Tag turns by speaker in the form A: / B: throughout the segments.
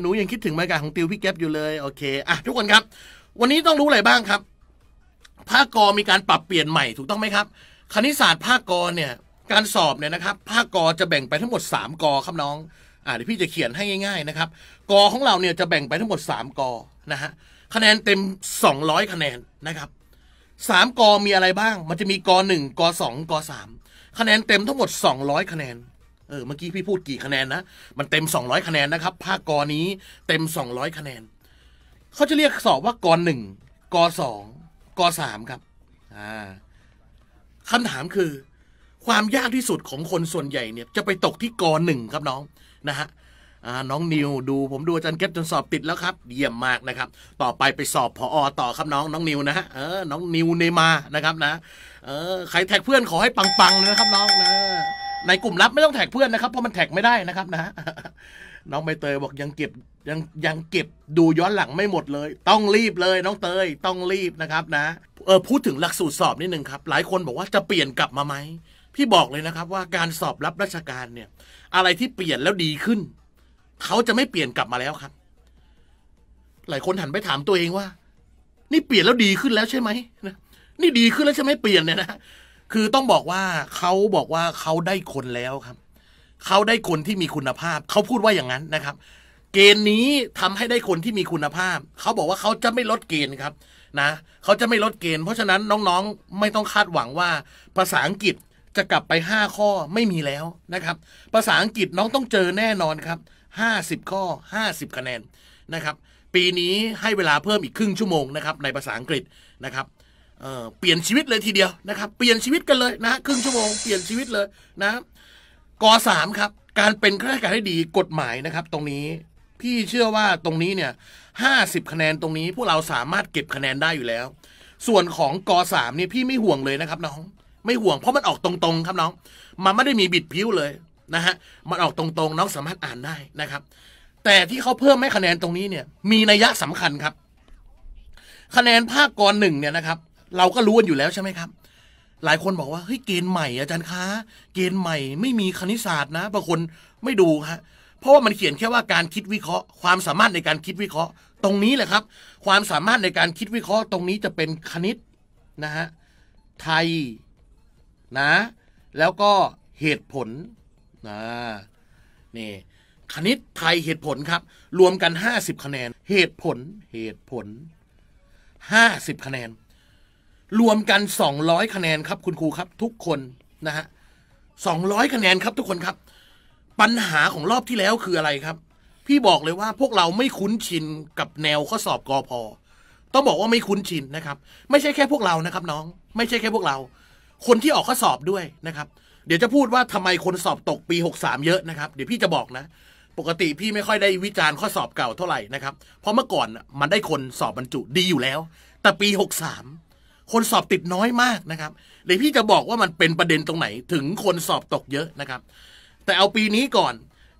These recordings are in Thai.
A: หนูยังคิดถึงบรรยากาศของติวพี่แก๊ปอยู่เลยโอเคอ่ะทุกคนครับ วันนี้ต้องรู้อะไรบ้างครับภาคกอมีการปรับเปลี่ยนใหม่ถูกต้องไหมครับ คณิตศาสตร์ภาคกอเนี่ยการสอบเนี่ยนะครับภาคกอจะแบ่งไปทั้งหมด 3กอครับน้องอ่าเดี๋ยวพี่จะเขียนให้ง่ายๆนะครับกอของเราเนี่ยจะแบ่งไปทั้งหมด 3กอนะฮะคะแนนเต็ม 200 คะแนนนะครับ3กอมีอะไรบ้าง มันจะมีกอ 1 กอ 2 กอ3คะแนนเต็มทั้งหมด 200 คะแนนเออเมื่อกี้พี่พูดกี่คะแนนนะ มันเต็ม 200 คะแนนนะครับภาคกอนี้เต็ม 200 คะแนน เขาจะเรียกสอบว่ากอหนึ่งกอสองกอสามครับอ่าคำถามคือ ความยากที่สุดของคนส่วนใหญ่เนี่ย จะไปตกที่กอหนึ่งครับน้องนะฮะน้องนิวดู ผมดูอาจารย์เก็บจนสอบติดแล้วครับเยี่ยมมากนะครับ ต่อไปไปสอบพออต่อครับน้องน้องนิวนะฮะเออน้องนิวเนมานะครับนะเออใครแท็กเพื่อนขอให้ปังๆนะครับน้องนะในกลุ่มลับ ไม่ต้องแท็กเพื่อนนะครับ เพราะมันแท็กไม่ได้นะครับ นะน้องใบเตยบอกยังเก็บยังยังเก็บดูย้อนหลังไม่หมดเลย ต้องรีบเลย น้องเตย ต้องรีบนะครับ นะ เออพูดถึงหลักสูตรสอบนิดนึงครับ หลายคนบอกว่าจะเปลี่ยนกลับมาไหมพี่บอกเลยนะครับ ว่าการสอบรับราชการเนี่ย อะไรที่เปลี่ยนแล้วดีขึ้น เขาจะไม่เปลี่ยนกลับมาแล้วครับ หลายคนหันไปถามตัวเองว่า นี่เปลี่ยนแล้วดีขึ้นแล้วใช่ไหมนะนี่ดีขึ้นแล้วใช่ไหมเปลี่ยนเนี่ยนะคือต้องบอกว่าเขาบอกว่าเขาได้คนแล้วครับเขาได้คนที่มีคุณภาพเขาพูดว่าอย่างนั้นนะครับ เกณฑ์นี้ทำให้ได้คนที่มีคุณภาพเขาบอกว่าเขาจะไม่ลดเกณฑ์ครับนะเขาจะไม่ลดเกณฑ์เพราะฉะนั้นน้องๆ ไม่ต้องคาดหวังว่าภาษาอังกฤษจะกลับไป 5 ข้อไม่มีแล้วนะครับ ภาษาอังกฤษน้องต้องเจอแน่นอนครับ50ข้อ50คะแนนนะครับปีนี้ให้เวลาเพิ่มอีกครึ่งชั่วโมงนะครับในภาษาอังกฤษนะครับเปลี่ยนชีวิตเลยทีเดียวนะครับเปลี่ยนชีวิตกันเลยนะ ครึ่งชั่วโมงเปลี่ยนชีวิตเลยนะ กอสามครับ การเป็นข้าราชการให้ดีกฎหมายนะครับ ตรงนี้ พี่เชื่อว่าตรงนี้เนี่ยห้าสิบคะแนนตรงนี้พวกเราสามารถเก็บคะแนนได้อยู่แล้ว ส่วนของกอสามเนี่ยพี่ไม่ห่วงเลยนะครับน้อง ไม่ห่วงเพราะมันออกตรง ๆ ครับน้อง มันไม่ได้มีบิดพิ้วเลยนะฮะมันออกตรง ๆน้องสามารถอ่านได้นะครับ แต่ที่เขาเพิ่มให้คะแนนตรงนี้เนี่ยมีนัยยะสำคัญครับ คะแนนภาคกรหนึ่งเนี่ยนะครับเราก็รู้กันอยู่แล้วใช่ไหมครับ หลายคนบอกว่าเฮ้ยเกณฑ์ใหม่ อาจารย์คะ เกณฑ์ใหม่ไม่มีคณิตศาสตร์นะบางคนไม่ดูฮะเพราะว่ามันเขียนแค่ว่าการคิดวิเคราะห์ ความสามารถในการคิดวิเคราะห์ ตรงนี้แหละครับ ความสามารถในการคิดวิเคราะห์ ตรงนี้จะเป็นคณิตนะฮะไทยนะ แล้วก็เหตุผลนะนี่คณิตไทยเหตุผลครับ รวมกัน50คะแนน เหตุผลเหตุผล50คะแนนรวมกัน 200คะแนนครับ คุณครูครับ ทุกคนนะฮะ200คะแนนครับทุกคนครับ ปัญหาของรอบที่แล้วคืออะไรครับ พี่บอกเลยว่าพวกเราไม่คุ้นชินกับแนวข้อสอบกอพอ ต้องบอกว่าไม่คุ้นชินนะครับ ไม่ใช่แค่พวกเรานะครับ น้อง ไม่ใช่แค่พวกเรา คนที่ออกข้อสอบด้วยนะครับ เดี๋ยวจะพูดว่าทำไมคนสอบตกปี 63 เยอะนะครับเดี๋ยวพี่จะบอกนะ ปกติพี่ไม่ค่อยได้วิจารณ์ข้อสอบเก่าเท่าไหร่นะครับ เพราะเมื่อก่อนมันได้คนสอบบรรจุดีอยู่แล้ว แต่ปี 63คนสอบติดน้อยมากนะครับเดี๋ยวพี่จะบอกว่ามันเป็นประเด็นตรงไหน ถึงคนสอบตกเยอะนะครับ แต่เอาปีนี้ก่อน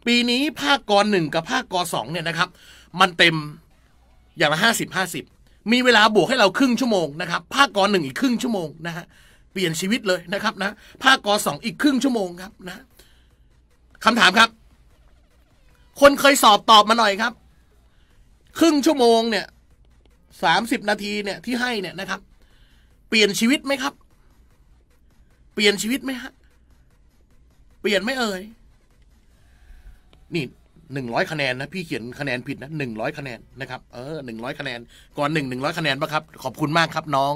A: ปีนี้ภาคกหนึ่งกับภาคกสองเนี่ยนะครับ มันเต็มอย่างละห้าสิบห้าสิบมีเวลาบวกให้เราครึ่งชั่วโมงนะครับ ภาคกหนึ่งอีกครึ่งชั่วโมงนะฮะเปลี่ยนชีวิตเลยนะครับ นะ ภาคกสองอีกครึ่งชั่วโมงครับ นะคำถามครับ คนเคยสอบตอบมาหน่อยครับ ครึ่งชั่วโมงเนี่ยสามสิบนาทีเนี่ยที่ให้เนี่ยนะครับเปลี่ยนชีวิตไหมครับ เปลี่ยนชีวิตไหมฮะเปลี่ยนไม่เอ่ยนี่หนึ่งร้อยคะแนนนะพี่เขียนคะแนนผิด นะหนึ่งร้อยคะแนนนะครับเออหนึ่งร้อยคะแนนก่อนหนึ่งหนึ่งร้อยคะแนนปะครับ ขอบคุณมากครับ น้อง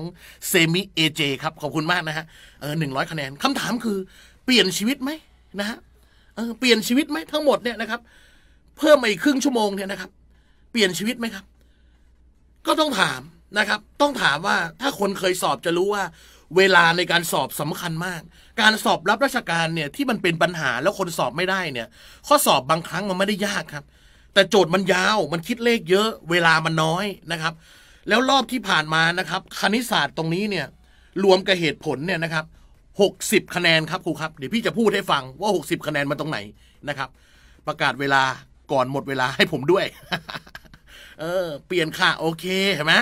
A: เซมิเอเจครับ ขอบคุณมากนะฮะเออหนึ่งร้อยคะแนนคำถามคือ เปลี่ยนชีวิตไหมนะฮะเออเปลี่ยนชีวิตไหมทั้งหมดเนี่ยนะครับเพิ่มมาอีกครึ่งชั่วโมงเนี่ยนะครับ เปลี่ยนชีวิตไหมครับ ก็ต้องถามนะครับต้องถามว่าถ้าคนเคยสอบจะรู้ว่าเวลาในการสอบสำคัญมาก การสอบรับราชการเนี่ยที่มันเป็นปัญหาแล้วคนสอบไม่ได้เนี่ย ข้อสอบบางครั้งมันไม่ได้ยากครับ แต่โจทย์มันยาวมันคิดเลขเยอะเวลามันน้อยนะครับ แล้วรอบที่ผ่านมานะครับ คณิตศาสตร์ตรงนี้เนี่ยรวมกับเหตุผลเนี่ยนะครับ60 คะแนนครับครูครับเดี๋ยวพี่จะพูดให้ฟังว่า 60 คะแนนมันตรงไหนนะครับ ประกาศเวลาก่อนหมดเวลาให้ผมด้วยเออเปลี่ยนค่ะ โอเคเห็นไหม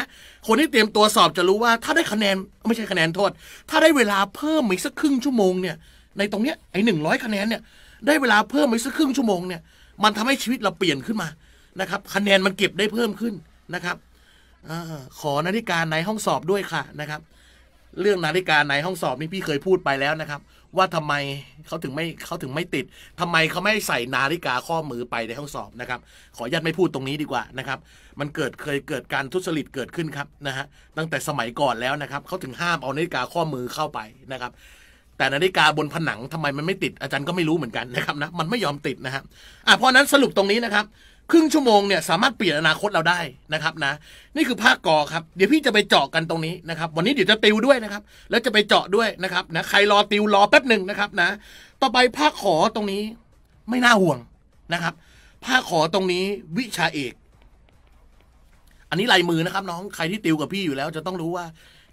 A: คนที่เตรียมตัวสอบจะรู้ว่า ถ้าได้คะแนน ไม่ใช่คะแนนโทษ ถ้าได้เวลาเพิ่มอีกสักครึ่งชั่วโมงเนี่ย ในตรงเนี้ยไอ้หนึ่งร้อยคะแนนเนี่ยได้เวลาเพิ่มอีกสักครึ่งชั่วโมงเนี่ยมันทำให้ชีวิตเราเปลี่ยนขึ้นมานะครับ คะแนนมันเก็บได้เพิ่มขึ้นนะครับอขอนาฬิกาในห้องสอบด้วยค่ะนะครับ เรื่องนาฬิกาในห้องสอบนี่พี่เคยพูดไปแล้วนะครับว่าทำไมเขาถึงไม่เขาถึงไม่ติด ทำไมเขาไม่ใส่นาฬิกาข้อมือไปในห้องสอบนะครับ ขออนุญาตไม่พูดตรงนี้ดีกว่านะครับ มันเกิดเคยเกิดการทุจริตเกิดขึ้นครับนะฮะตั้งแต่สมัยก่อนแล้วนะครับเขาถึงห้ามเอานาฬิกาข้อมือเข้าไปนะครับ แต่นาฬิกาบนผนัง ทำไมมันไม่ติดอาจารย์ก็ไม่รู้เหมือนกันนะครับนะมันไม่ยอมติดนะฮะอ่ะเพราะนั้นสรุปตรงนี้นะครับครึ่งชั่วโมงเนี่ยสามารถเปลี่ยนอนาคตเราได้นะครับนะนี่คือภาคกอครับเดี๋ยวพี่จะไปเจาะกันตรงนี้นะครับ วันนี้เดี๋ยวจะติวด้วยนะครับ แล้วจะไปเจาะด้วยนะครับนะใครรอติวรอแป๊บหนึ่งนะครับนะต่อไปภาคขอตรงนี้ไม่น่าห่วงนะครับภาคขอตรงนี้วิชาเอก อันนี้ลายมือนะครับ น้องใครที่ติวกับพี่อยู่แล้วจะต้องรู้ว่า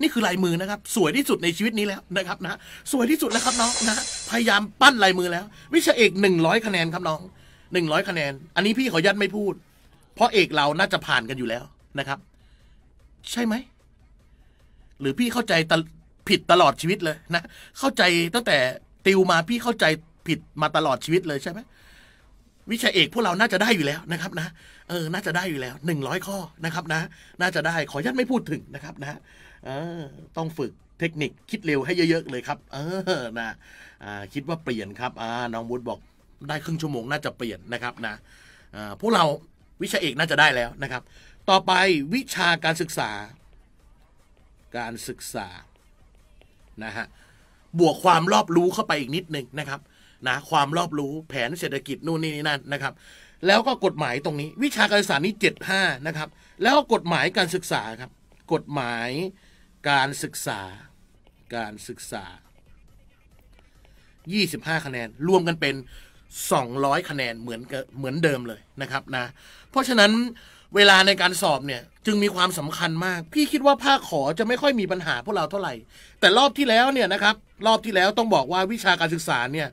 A: นี่คือลายมือนะครับ สวยที่สุดในชีวิตนี้แล้วนะครับนะสวยที่สุดแล้วครับน้องนะพยายามปั้นลายมือแล้ว วิชาเอกหนึ่งร้อยคะแนนครับน้องหนึ่งร้อยคะแนน อันนี้พี่ขอยัดไม่พูด เพราะเอกเราน่าจะผ่านกันอยู่แล้วนะครับ ใช่ไหม หรือพี่เข้าใจผิดตลอดชีวิตเลยนะ เข้าใจตั้งแต่ติวมาพี่เข้าใจผิดมาตลอดชีวิตเลยใช่ไหม วิชาเอกพวกเราน่าจะได้อยู่แล้วนะครับนะ เออ น่าจะได้อยู่แล้วหนึ่งร้อยข้อนะครับ นะ น่าจะได้ ขอยัดไม่พูดถึงนะครับ นะเออต้องฝึกเทคนิคคิดเร็วให้เยอะๆเลยครับ เออ นะ อ่า คิดว่าเปลี่ยนครับอ่าน้องวุฒบอกได้ครึ่งชั่วโมงน่าจะเปลี่ยนนะครับนะพวกเราวิชาเอกน่าจะได้แล้วนะครับต่อไปวิชาการศึกษา การศึกษา นะฮะ บวกความรอบรู้เข้าไปอีกนิดนึงนะครับ นะความรอบรู้แผนเศรษฐกิจนู่นนี่นี่นั่นนะครับแล้วก็กฎหมายตรงนี้ วิชาการศึกษานี้ 75นะครับแล้วก็กฎหมายการศึกษาครับกฎหมายการศึกษาการศึกษา 25 คะแนนรวมกันเป็น200คะแนนเหมือนเหมือนเดิมเลยนะครับนะ เพราะฉะนั้นเวลาในการสอบเนี่ยจึงมีความสำคัญมาก พี่คิดว่าภาคขอจะไม่ค่อยมีปัญหาพวกเราเท่าไหร่ แต่รอบที่แล้วเนี่ยนะครับรอบที่แล้วต้องบอกว่าวิชาการศึกษาเนี่ย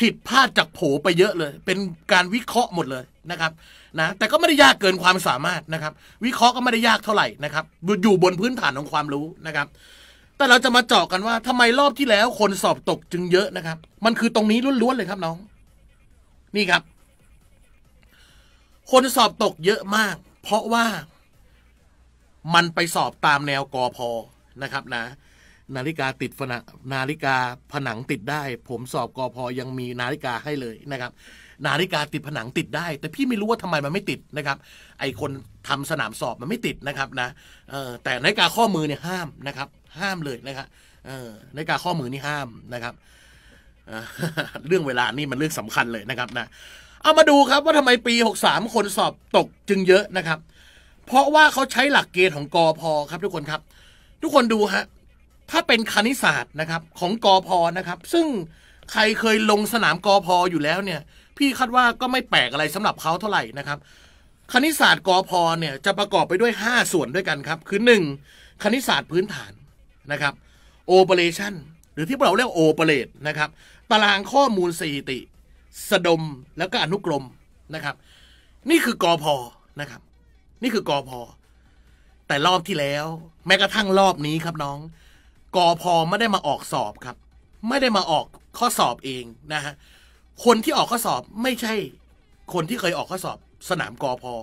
A: ผิดพลาดจากโผไปเยอะเลย เป็นการวิเคราะห์หมดเลยนะครับนะ แต่ก็ไม่ได้ยากเกินความสามารถนะครับ วิเคราะห์ก็ไม่ได้ยากเท่าไหร่นะครับ อยู่บนพื้นฐานของความรู้นะครับ แต่เราจะมาเจาะกันว่าทำไมรอบที่แล้ว คนสอบตกจึงเยอะนะครับ มันคือตรงนี้ล้วนๆเลยครับน้องนี่ครับ คนสอบตกเยอะมาก เพราะว่ามันไปสอบตามแนวกอพอนะครับนะ นาฬิกาติดผนังนาฬิกาผนังติดได้ ผมสอบกอพอยังมีนาฬิกาให้เลยนะครับ นาฬิกาติดผนังติดได้ แต่พี่ไม่รู้ว่าทำไมมันไม่ติดนะครับ ไอคนทำสนามสอบมันไม่ติดนะครับ นะแต่นาฬิกาข้อมือเนี่ยห้ามนะครับ ห้ามเลยนะครับนาฬิกาข้อมือนี่ห้ามนะครับเรื่องเวลานี่มันเรื่องสำคัญเลยนะครับนะ เอามาดูครับว่าทำไมปี 63 คนสอบตกจึงเยอะนะครับ เพราะว่าเขาใช้หลักเกณฑ์ของกอพอครับทุกคนครับ ทุกคนดูฮะ ถ้าเป็นคณิตศาสตร์นะครับ ของกอพอนะครับ ซึ่งใครเคยลงสนามกอพออยู่แล้วเนี่ย พี่คาดว่าก็ไม่แปลกอะไรสำหรับเขาเท่าไหร่นะครับ คณิตศาสตร์กอพอเนี่ยจะประกอบไปด้วย 5 ส่วนด้วยกันครับ คือ 1. คณิตศาสตร์พื้นฐานนะครับโอเปอเรชันหรือที่เราเรียกโอเปเรตนะครับตารางข้อมูลสถิติสดมแล้วก็อนุกรมนะครับ นี่คือกอพอนะครับ นี่คือกอพอแต่รอบที่แล้วแม้กระทั่งรอบนี้ครับน้องกอพอไม่ได้มาออกสอบครับ ไม่ได้มาออกข้อสอบเองนะฮะคนที่ออกข้อสอบไม่ใช่ คนที่เคยออกข้อสอบ สนามกอพอ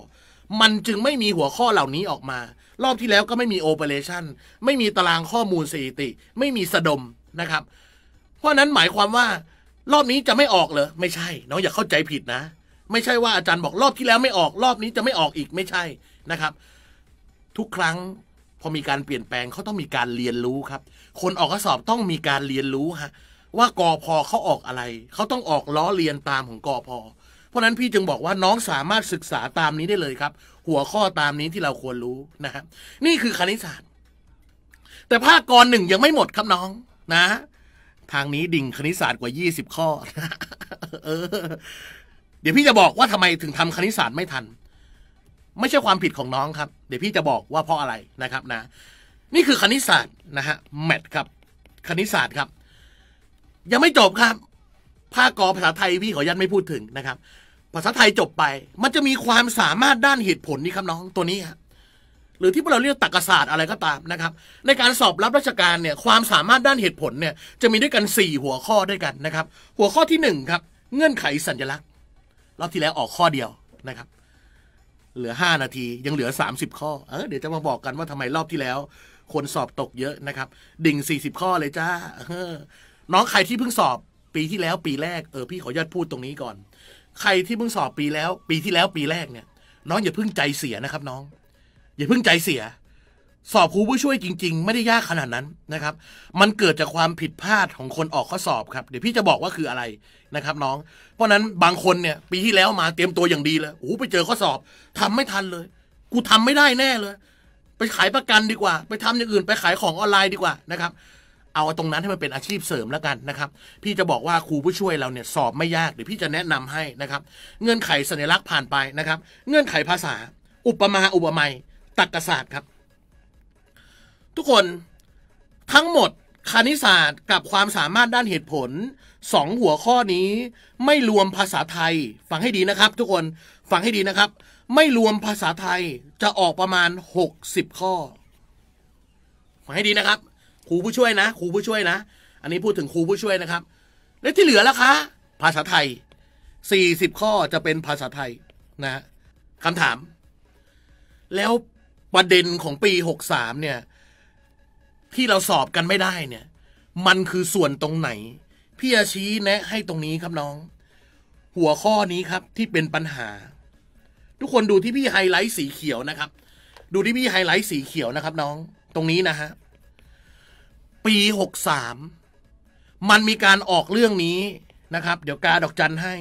A: มันจึงไม่มีหัวข้อเหล่านี้ออกมา รอบที่แล้วก็ไม่มีโอเปอเรชั่นไม่มีตารางข้อมูลสถิติ ไม่มีสะดมนะครับเพราะนั้นหมายความว่า รอบนี้จะไม่ออกเหรอ ไม่ใช่ น้องอย่าเข้าใจผิดนะ ไม่ใช่ว่าอาจารย์บอกรอบที่แล้วไม่ออก รอบนี้จะไม่ออกอีก ไม่ใช่นะครับ ทุกครั้ง พอมีการเปลี่ยนแปลงเขาต้องมีการเรียนรู้ครับ คนออกข้อสอบต้องมีการเรียนรู้ฮะว่ากอพอเขาออกอะไรเขาต้องออกล้อเรียนตามของกอพอเพราะนั้นพี่จึงบอกว่าน้องสามารถศึกษาตามนี้ได้เลยครับ หัวข้อตามนี้ที่เราควรรู้นะครับนี่คือคณิตศาสตร์ แต่ภาคกรหนึ่งยังไม่หมดครับน้องนะทางนี้ดิ่งคณิตศาสตร์กว่า20ข้อเ้อเดี๋ยวพี่จะบอกว่าทำไมถึงทำคณิตศาสตร์ไม่ทัน ไม่ใช่ความผิดของน้องครับ เดี๋ยวพี่จะบอกว่าเพราะอะไรนะครับ นะ นี่คือคณิตศาสตร์นะฮะ แมทครับ คณิตศาสตร์ครับ ยังไม่จบครับ ภาคกอภาษาไทยพี่ขอยันไม่พูดถึงนะครับ ภาษาไทยจบไป มันจะมีความสามารถด้านเหตุผลนี่ครับน้องตัวนี้ครับหรือที่พวกเราเรียกตรรกศาสตร์อะไรก็ตามนะครับ ในการสอบรับราชการเนี่ยความสามารถด้านเหตุผลเนี่ยจะมีด้วยกัน 4 หัวข้อด้วยกันนะครับ หัวข้อที่ 1 ครับ เงื่อนไขสัญลักษณ์ รอบที่แล้วออกข้อเดียวนะครับ เหลือ 5 นาทียังเหลือ 30 ข้อเออเดี๋ยวจะมาบอกกันว่าทำไมรอบที่แล้ว คนสอบตกเยอะนะครับ ดิ่ง 40 ข้อเลยจ้าน้องใครที่เพิ่งสอบ ปีที่แล้วปีแรกเออพี่ขออดพูดตรงนี้ก่อนใครที่เพิ่งสอบปีแล้ว ปีที่แล้วปีแรกเนี่ย น้องอย่าเพิ่งใจเสียนะครับ น้องอย่าเพิ่งใจเสีย สอบครูผู้ช่วยจริงๆ ไม่ได้ยากขนาดนั้นนะครับ มันเกิดจากความผิดพลาดของคนออกข้อสอบครับ เดี๋ยวพี่จะบอกว่าคืออะไรนะครับ น้อง เพราะนั้นบางคนเนี่ยปีที่แล้วมาเตรียมตัวอย่างดีเลยโอ้ไปเจอข้อสอบ ทำไม่ทันเลย กูทำไม่ได้แน่เลย ไปขายประกันดีกว่า ไปทำอย่างอื่นไปขายของออนไลน์ดีกว่านะครับเอาตรงนั้นให้มันเป็นอาชีพเสริมแล้วกันนะครับพี่จะบอกว่าครูผู้ช่วยเราเนี่ยสอบไม่ยากเดี๋ยวพี่จะแนะนำให้นะครับ เงื่อนไขสัญลักษณ์ผ่านไปนะครับ เงื่อนไขภาษา อุปมาอุปไมยตรรกศาสตร์ครับ ทุกคนทั้งหมดคณิตศาสตร์กับความสามารถด้านเหตุผลสองหัวข้อนี้ไม่รวมภาษาไทยฟังให้ดีนะครับ ทุกคนฟังให้ดีนะครับ ไม่รวมภาษาไทยจะออกประมาณหกสิบข้อฟังให้ดีนะครับครูผู้ช่วยนะครูผู้ช่วยนะ อันนี้พูดถึงครูผู้ช่วยนะครับและที่เหลือล่ะคะภาษาไทยสสี่ิบข้อจะเป็นภาษาไทยนะคำถาม แล้วประเด็นของปีหกสามเนี่ย ที่เราสอบกันไม่ได้เนี่ย มันคือส่วนตรงไหน พี่อาชี้แนะให้ตรงนี้ครับน้อง หัวข้อนี้ครับที่เป็นปัญหา ทุกคนดูที่พี่ไฮไลท์สีเขียวนะครับ ดูที่พี่ไฮไลท์สีเขียวนะครับน้อง ตรงนี้นะฮะปีหกสามมันมีการออกเรื่องนี้นะครับ เดี๋ยวกาดอกจันให้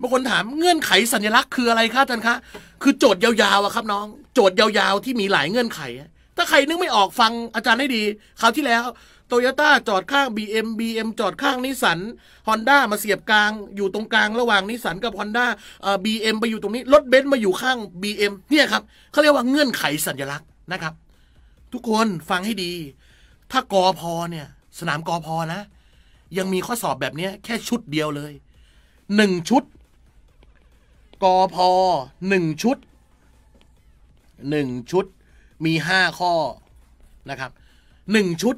A: บางคนถามเงื่อนไขสัญลักษณ์คืออะไรคะอาจารย์คะคือโจทย์ยาวๆอะครับน้อง โจทย์ยาวๆ ที่มีหลายเงื่อนไข ถ้าใครนึกไม่ออกฟังอาจารย์ให้ดีคราวที่แล้วโตโยต้าจอดข้าง BM BM จอดข้างนิสันฮอนด้ามาเสียบกลาง อยู่ตรงกลางระหว่างนิสันกับฮอนด้าบีเอ็มไปอยู่ตรงนี้ รถเบนซ์มาอยู่ข้าง BM เนี่ยครับ เขาเรียกว่าเงื่อนไขสัญลักษณ์นะครับ ทุกคนฟังให้ดี ถ้ากอพอเนี่ยสนามกอพอนะยังมีข้อสอบแบบนี้แค่ชุดเดียวเลยหนึ่งชุดกอพหนึ่งชุดหนึ่งชุดมีห้าข้อนะครับหนึ่งชุด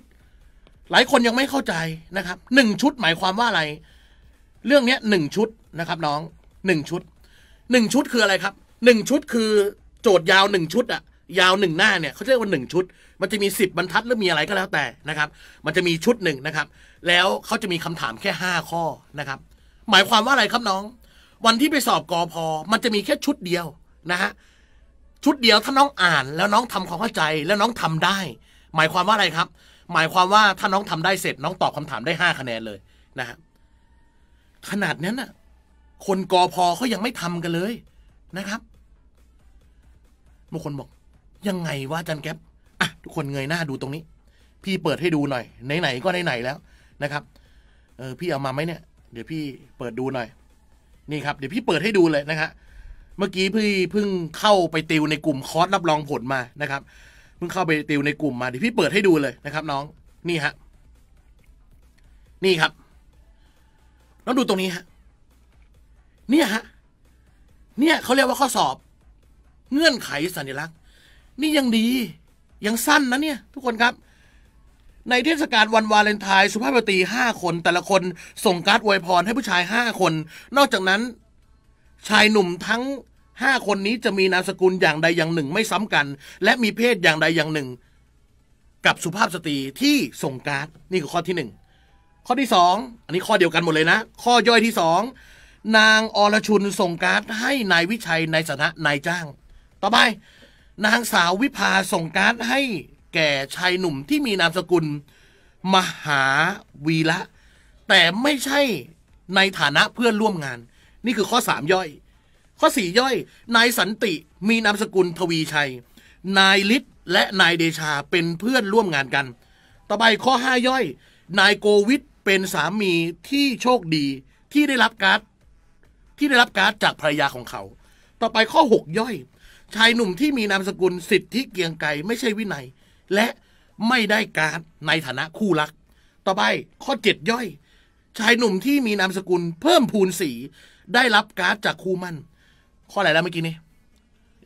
A: หลายคนยังไม่เข้าใจนะครับหนึ่งชุดหมายความว่าอะไรเรื่องนี้หนึ่งชุดนะครับน้องหนึ่งชุดหนึ่งชุดคืออะไรครับหนึ่งชุดคือ โจทย์ยาวหนึ่งชุดอะยาวหนึ่งหน้าเนี่ยเขาเรียกว่าหนึ่งชุดมันจะมีสิบบรรทัดหรือมีอะไรก็แล้วแต่นะครับ มันจะมีชุดหนึ่งนะครับแล้วเขาจะมีคำถามแค่ห้าข้อนะครับหมายความว่าอะไรครับน้องวันที่ไปสอบกอพอมันจะมีแค่ชุดเดียว นะฮะชุดเดียวถ้าน้องอ่าน แล้วน้องทำความเข้าใจ แล้วน้องทำได้ หมายความว่าอะไรครับ หมายความว่าถ้าน้องทำได้เสร็จ น้องตอบคำถามได้ห้าคะแนนเลยนะฮะขนาดนั้นน่ะคนกอพอเขายังไม่ทำกันเลยนะครับบางคนบอก ยังไงว่าจันแก๊ปอ่ะทุกคนเงยหน้าดูตรงนี้ พี่เปิดให้ดูหน่อยไหนๆ ก็ไหนๆ แล้วนะครับ เออพี่เอามาไหมเนี่ย เดี๋ยวพี่เปิดดูหน่อยนี่ครับ เดี๋ยวพี่เปิดให้ดูเลยนะฮะเมื่อกี้พี่เพิ่งเข้าไปติวในกลุ่มคอร์สรับรองผลมานะครับเพิ่งเข้าไปติวในกลุ่มมาเดี๋ยวพี่เปิดให้ดูเลยนะครับ น้อง นี่ฮะ นี่ครับน้องดูตรงนี้ฮะเนี่ยฮะเนี่ยเขาเรียกว่าข้อสอบ เงื่อนไขสัญลักษณ์นี่ยังดียังสั้นนะเนี่ย ทุกคนครับในเทศกาลวันวาเลนไทน์สุภาพสตรีห้าคน แต่ละคนส่งการ์ดอวยพรให้ผู้ชายห้าคน นอกจากนั้น ชายหนุ่มทั้งห้าคนนี้จะมีนามสกุลอย่างใดอย่างหนึ่ง ไม่ซ้ำกัน และมีเพศอย่างใดอย่างหนึ่ง กับสุภาพสตรีที่ส่งการ์ดนี่คือข้อที่หนึ่งข้อที่สองอันนี้ข้อเดียวกันหมดเลยนะ ข้อย่อยที่สองนางอรชุนส่งการ์ดให้นายวิชัยในถานะนายจ้าง ต่อไปนางสาววิภาส่งการ์ดใหแก่ชายหนุ่มที่มีนามสกุล มหาวีระแต่ไม่ใช่ในฐานะเพื่อนร่วมงาน นี่คือข้อสามย่อย ข้อสี่ย่อย นายสันติมีนามสกุลทวีชัย นายฤทธิ์และนายเดชาเป็นเพื่อนร่วมงานกัน ต่อไปข้อห้าย่อยนายโกวิทเป็นสามีที่โชคดีที่ได้รับการ์ดที่ได้รับการ์ดจากภรรยาของเขา ต่อไปข้อหกย่อยชายหนุ่มที่มีนามสกุลสิทธิเกียงไกรไม่ใช่วินัยและไม่ได้การในฐานะคู่รัก ต่อไปข้อเจ็ดย่อย ชายหนุ่มที่มีนามสกุลเพิ่มพูนสีได้รับการจากคู่มั่น ข้ออะไรแล้วเมื่อกี้นี้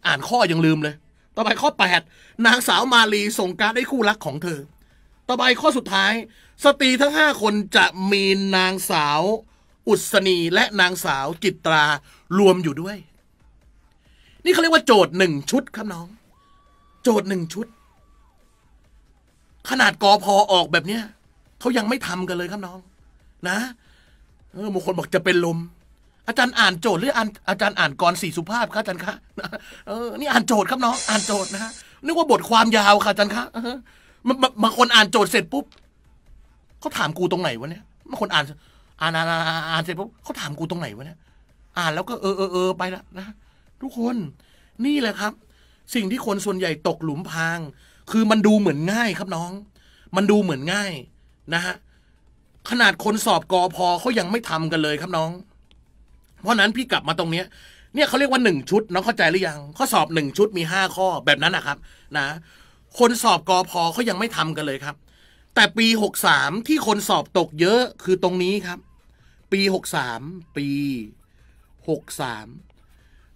A: อ่านข้อยังลืมเลย ต่อไปข้อ8นางสาวมาลีส่งการไดให้คู่รักของเธอ ต่อไปข้อสุดท้าย สตรีทั้ง5คนจะมีนางสาว อุศนีและนางสาวจิตรารวมอยู่ด้วย นี่เขาเรียกว่าโจทย์หนึ่งชุดครับน้อง โจทย์หนึ่งชุดขนาดกอพอออกแบบเนี้ยเขายังไม่ทำกันเลยครับน้อง นะ เออบางคนบอกจะเป็นลมอาจารย์อ่านโจทย์หรืออ่านอาจารย์อ่านกรสี่สุภาพครับอาจารย์คะเออนี่อ่านโจทย์ครับน้องอ่านโจทย์นะฮะนึกว่าบทความยาวค่ะอาจารย์คะบางคนอ่านโจทย์เสร็จปุ๊บเขาถามกูตรงไหนวะเนี่ยบางคนอ่าน อ่านอ่านอ่านเสร็จปุ๊บเขาถามกูตรงไหนวะเนี่ยอ่านแล้วก็เออเออเออไปละนะทุกคนนี่แหละครับ สิ่งที่คนส่วนใหญ่ตกหลุมพรางคือมันดูเหมือนง่ายครับน้อง มันดูเหมือนง่าย นะฮะ ขนาดคนสอบกอพอเขายังไม่ทำกันเลยครับน้อง เพราะนั้นพี่กลับมาตรงเนี้ยเนี่ยเขาเรียกว่าหนึ่งชุดน้องเข้าใจหรือยังข้อสอบหนึ่งชุดมีห้าข้อแบบนั้นนะครับ นะ คนสอบกอพอเขายังไม่ทำกันเลยครับ แต่ปีหกสามที่คนสอบตกเยอะคือตรงนี้ครับ ปีหกสามปีหกสาม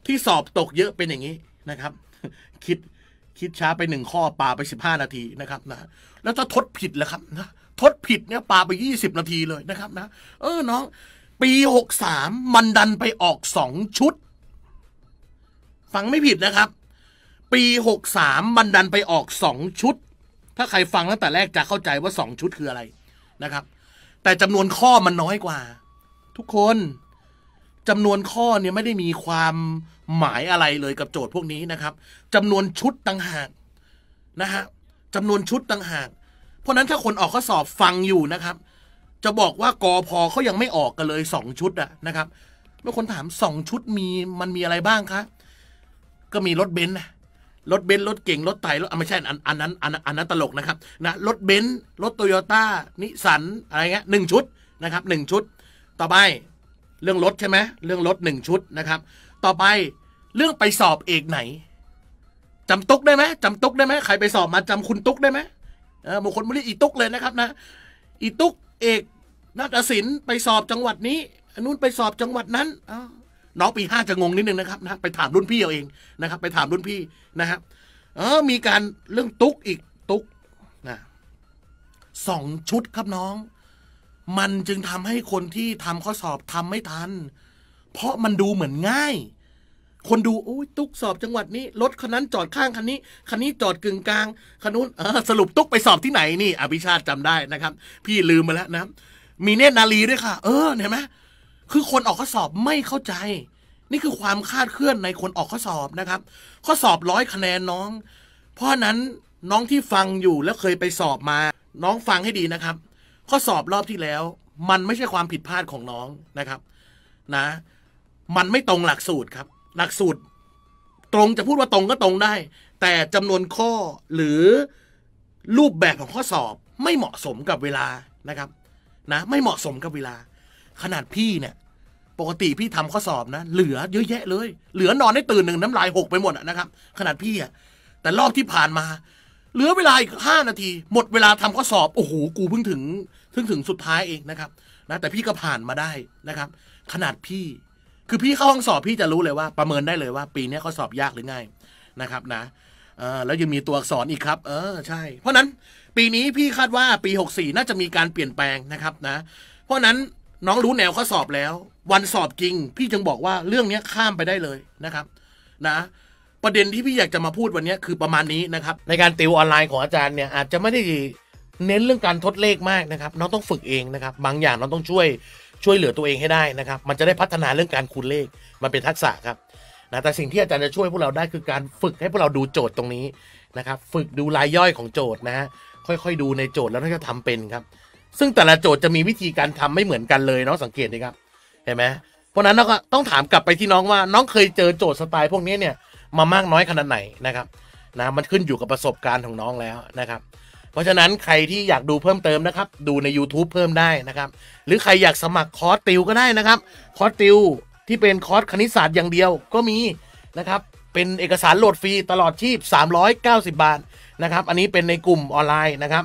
A: ที่สอบตกเยอะเป็นอย่างนี้นะครับ คิดคิดช้าไปหนึ่งข้อปาไปสิบห้านาทีนะครับนะแล้วถ้าทดผิดล่ะครับนะทดผิดเนี่ย ปาไปยี่สิบนาทีเลยนะครับ นะ เออน้องปีหกสามมันดันไปออกสองชุด ฟังไม่ผิดนะครับ ปีหกสามมันดันไปออกสองชุด ถ้าใครฟังตั้งแต่แรกจะเข้าใจว่าสองชุดคืออะไรนะครับ แต่จำนวนข้อมันน้อยกว่า ทุกคนจำนวนข้อเนี่ยไม่ได้มีความหมายอะไรเลยกับโจทย์พวกนี้นะครับจำนวนชุดต่างหากนะฮะจำนวนชุดต่างหากเพราะนั้นถ้าคนออกข้อสอบฟังอยู่นะครับ จะบอกว่ากอพอเขายังไม่ออกกันเลยสองชุดอะนะครับเมื่อคนถามสองชุดมีมันมีอะไรบ้างคะก็มีรถเบนซ์รถเบนซ์รถเก่งรถไต่รถไม่ใช่อันอันนั้นอันอันนั้นตลกนะครับนะรถเบนซ์รถโตโยต้านิสันอะไรเงี้ยหนึ่งชุดนะครับหนึ่งชุดต่อไปเรื่องรถใช่ไหมเรื่องรถหนึ่งชุดนะครับ ต่อไปเรื่องไปสอบเอกไหนจำตุกได้ไหมจำตุกได้ไหมใครไปสอบมาจำคุณตุกได้ไหมเออบางคนไม่ไร้อีตุกเลยนะครับนะ อีตุกเอกนักศิลป์ไปสอบจังหวัดนี้อนนู้นไปสอบจังหวัดนั้นน้องปีห้าจะงงนิดนึงนะครับนะไปถามรุ่นพี่เอาเองนะครับ ไปถามรุ่นพี่นะครับเออมีการเรื่องตุกอีกตุกนะสองชุดครับน้องมันจึงทำให้คนที่ทำข้อสอบทำไม่ทัน เพราะมันดูเหมือนง่าย คนดูโอ้ยตุ๊กสอบจังหวัดนี้รถคันนั้นจอดข้างคันนี้ คันนี้จอดกึ่งกลาง คันนู้นสรุปตุ๊กไปสอบที่ไหนนี่ อภิชาติจำได้นะครับ พี่ลืมมาแล้วนะ มีเนตรนาลีด้วยค่ะ เออ เห็นไหมคือคนออกข้อสอบไม่เข้าใจ นี่คือความคาดเคลื่อนในคนออกข้อสอบนะครับ ข้อสอบร้อยคะแนนน้อง เพราะนั้นน้องที่ฟังอยู่แล้วเคยไปสอบมา น้องฟังให้ดีนะครับข้อสอบรอบที่แล้ว มันไม่ใช่ความผิดพลาดของน้องนะครับ นะ มันไม่ตรงหลักสูตรครับ หลักสูตร ตรงจะพูดว่าตรงก็ตรงได้ แต่จำนวนข้อหรือรูปแบบของข้อสอบไม่เหมาะสมกับเวลานะครับ นะ ไม่เหมาะสมกับเวลา ขนาดพี่เนี่ย ปกติพี่ทำข้อสอบนะ เหลือเยอะแยะเลย เหลือนอนได้ตื่นหนึ่งน้ำลายหกไปหมดนะครับ ขนาดพี่อ่ะแต่รอบที่ผ่านมาเหลือเวลาอีก5นาที หมดเวลาทำข้อสอบโอ้โหกูเพิ่งถึงเพิ่งถึงสุดท้ายเองนะครับนะแต่พี่ก็ผ่านมาได้นะครับ ขนาดพี่ คือพี่เข้าห้องสอบพี่จะรู้เลยว่าประเมินได้เลยว่า ปีนี้ข้อสอบยากหรือง่ายนะครับนะแล้วยังมีตัวอักษรอีกครับ เออใช่ เพราะนั้น ปีนี้พี่คาดว่าปี64น่าจะมีการเปลี่ยนแปลงนะครับ นะเพราะนั้นน้องรู้แนวข้อสอบแล้ว วันสอบจริง พี่จึงบอกว่าเรื่องนี้ข้ามไปได้เลยนะครับ นะประเด็นที่พี่อยากจะมาพูดวันนี้คือประมาณนี้นะครับ ในการติวออนไลน์ของอาจารย์เนี่ย อาจจะไม่ได้เน้นเรื่องการทดเลขมากนะครับน้องต้องฝึกเองนะครับ บางอย่างน้องต้องช่วยช่วยเหลือตัวเองให้ได้นะครับ มันจะได้พัฒนาเรื่องการคูณเลขมันเป็นทักษะครับนะแต่สิ่งที่อาจารย์จะช่วยพวกเราได้คือการฝึกให้พวกเราดูโจทย์ตรงนี้นะครับฝึกดูรายย่อยของโจทย์นะฮะค่อยๆ ดูในโจทย์แล้วน่าจะทำเป็นครับซึ่งแต่ละโจทย์จะมีวิธีการทำไม่เหมือนกันเลย น้องสังเกตดีครับเห็นไหมเพราะนั้นเราก็ต้องถามกลับไปที่น้องว่า น้องเคยเจอโจทย์สไตล์พวกนี้เนี่ยมามากน้อยขนาดไหนนะครับนะ มันขึ้นอยู่กับประสบการณ์ของน้องแล้วนะครับ เพราะฉะนั้นใครที่อยากดูเพิ่มเติมนะครับ ดูใน YouTube เพิ่มได้นะครับ หรือใครอยากสมัครคอร์สติวก็ได้นะครับ คอร์สติวที่เป็นคอร์สคณิตศาสตร์อย่างเดียวก็มีนะครับ เป็นเอกสารโหลดฟรีตลอดชีพ390 บาทนะครับอันนี้เป็นในกลุ่มออนไลน์นะครับ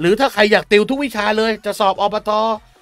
A: หรือถ้าใครอยากติวทุกวิชาเลยจะสอบอบตอ